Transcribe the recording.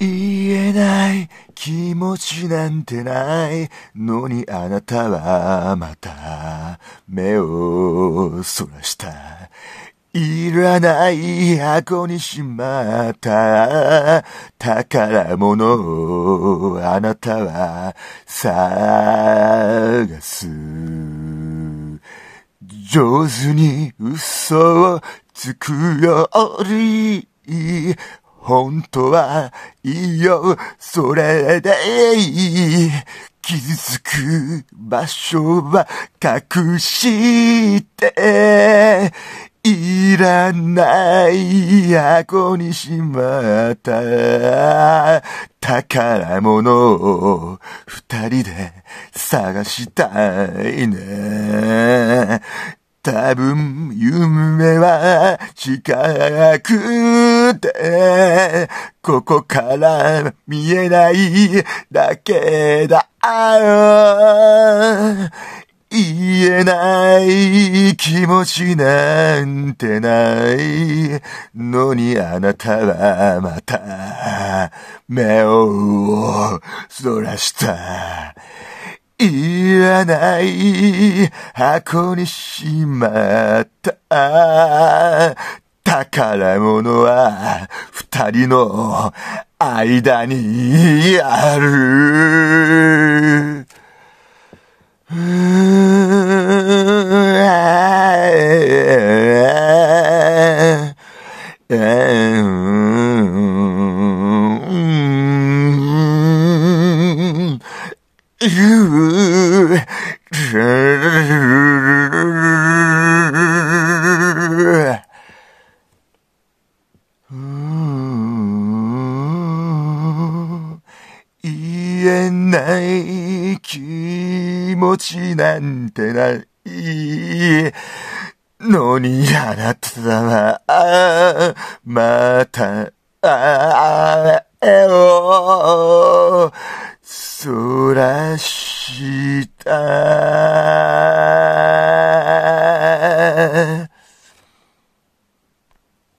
言えない気持ちなんてないのにあなたはまた目をそらしたいらない箱にしまった宝物をあなたは探す上手に嘘をつくより本当はいいよ、それでいい。傷つく場所は隠していらない箱にしまった宝物を二人で探したいね多分、夢は近くて、ここから見えないだけだ。言えない気持ちなんてないのにあなたはまた目をそらした。いらない箱にしまった宝物は二人の間にある。言えない気持ちなんてないのにあなたはまた会えようそらした